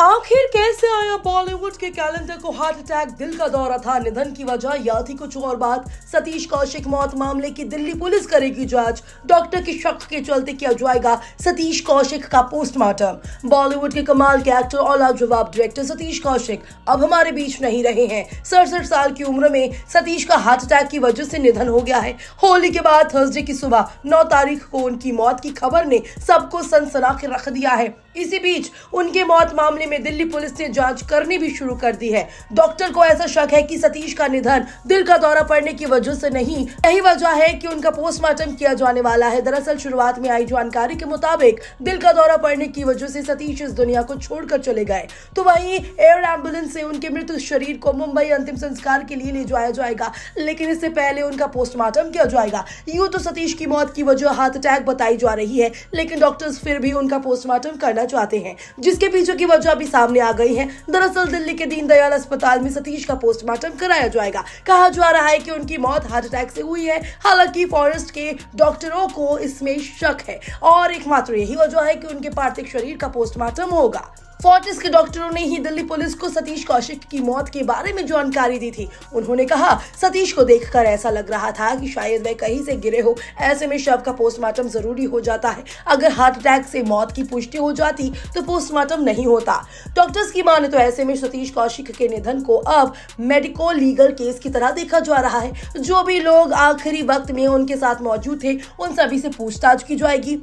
आखिर कैसे आया बॉलीवुड के कैलेंडर को हार्ट अटैक दिल का दौरा था निधन की वजह या थी कुछ और बात सतीश कौशिक मौत मामले की दिल्ली पुलिस करेगी जांच डॉक्टर के शक के चलते किया जाएगा सतीश कौशिक का पोस्टमार्टम बॉलीवुड के कमाल के एक्टर और लाजवाब डायरेक्टर सतीश कौशिक अब हमारे बीच नहीं रहे हैं सड़सठ साल की उम्र में सतीश का हार्ट अटैक की वजह से निधन हो गया है होली के बाद थर्सडे की सुबह नौ तारीख को उनकी मौत की खबर ने सबको सनसना रख दिया है इसी बीच उनके मौत मामले में दिल्ली पुलिस ने जांच करनी भी शुरू कर दी है डॉक्टर को ऐसा शक है कि सतीश का निधन दिल का दौरा पड़ने की वजह से नहीं यही वजह है कि उनका पोस्टमार्टम किया जाने वाला है दरअसल शुरुआत में आई जानकारी के मुताबिक दिल का दौरा पड़ने की वजह से सतीश इस दुनिया को छोड़कर चले गए तो वही एयर एम्बुलेंस से उनके मृत शरीर को मुंबई अंतिम संस्कार के लिए ले जाया जाएगा लेकिन इससे पहले उनका पोस्टमार्टम किया जाएगा यूं तो सतीश की मौत की वजह हार्ट अटैक बताई जा रही है लेकिन डॉक्टर्स फिर भी उनका पोस्टमार्टम करना चाहते हैं जिसके पीछे की वजह भी सामने आ गई है दरअसल दिल्ली के दीनदयाल अस्पताल में सतीश का पोस्टमार्टम कराया जाएगा कहा जा रहा है की उनकी मौत हार्ट अटैक से हुई है हालांकि फॉरेस्ट के डॉक्टरों को इसमें शक है और एकमात्र यही वजह है कि उनके पार्थिव शरीर का पोस्टमार्टम होगा फोर्टिस के डॉक्टरों ने ही दिल्ली पुलिस को सतीश कौशिक की मौत के बारे में जानकारी दी थी उन्होंने कहा सतीश को देखकर ऐसा लग रहा था कि शायद वह कहीं से गिरे हो ऐसे में शव का पोस्टमार्टम जरूरी हो जाता है अगर हार्ट अटैक से मौत की पुष्टि हो जाती तो पोस्टमार्टम नहीं होता डॉक्टर्स की माने तो ऐसे में सतीश कौशिक के निधन को अब मेडिको लीगल केस की तरह देखा जा रहा है जो भी लोग आखिरी वक्त में उनके साथ मौजूद थे उन सभी से पूछताछ की जाएगी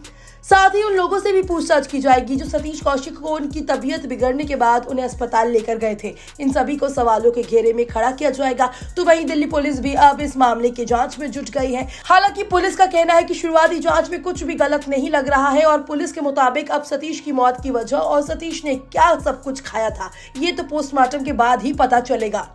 साथ ही उन लोगों से भी पूछताछ की जाएगी जो सतीश कौशिक को उनकी तबीयत बिगड़ने के बाद उन्हें अस्पताल लेकर गए थे इन सभी को सवालों के घेरे में खड़ा किया जाएगा तो वही दिल्ली पुलिस भी अब इस मामले की जाँच में जुट गई है हालांकि पुलिस का कहना है की शुरुआती जाँच में कुछ भी गलत नहीं लग रहा है और पुलिस के मुताबिक अब सतीश की मौत की वजह और सतीश ने क्या सब कुछ खाया था ये तो पोस्टमार्टम के बाद ही पता चलेगा